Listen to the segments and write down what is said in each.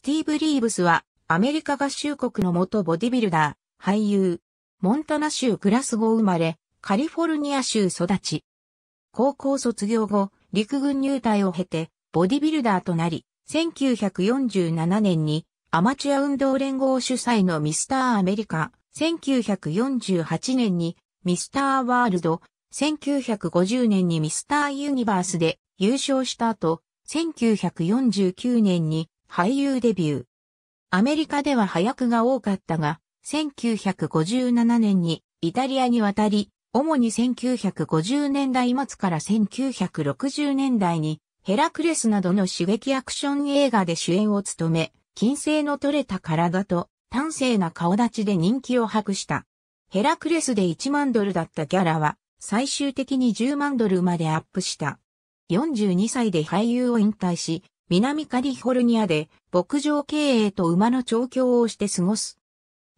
スティーブ・リーブスは、アメリカ合衆国の元ボディビルダー、俳優、モンタナ州グラスゴー生まれ、カリフォルニア州育ち。高校卒業後、陸軍入隊を経て、ボディビルダーとなり、1947年にアマチュア運動連合主催のミスターアメリカ、1948年にミスターワールド、1950年にミスターユニバースで優勝した後、1949年に俳優デビュー。アメリカでは早くが多かったが、1957年にイタリアに渡り、主に1950年代末から1960年代にヘラクレスなどの刺激アクション映画で主演を務め、金星の取れた体と端正な顔立ちで人気を博した。ヘラクレスで1万ドルだったギャラは最終的に10万ドルまでアップした。42歳で俳優を引退し、南カリフォルニアで牧場経営と馬の調教をして過ごす。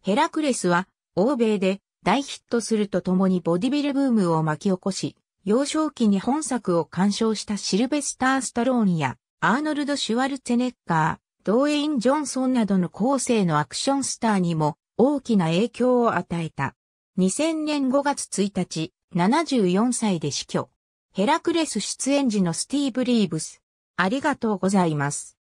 ヘラクレスは欧米で大ヒットするとともにボディビルブームを巻き起こし、幼少期に本作を鑑賞したシルベスター・スタローンやアーノルド・シュワルツェネッガー、ドウェイン・ジョンソンなどの後世のアクションスターにも大きな影響を与えた。2000年5月1日、74歳で死去。ヘラクレス出演時のスティーブ・リーブス、ありがとうございます。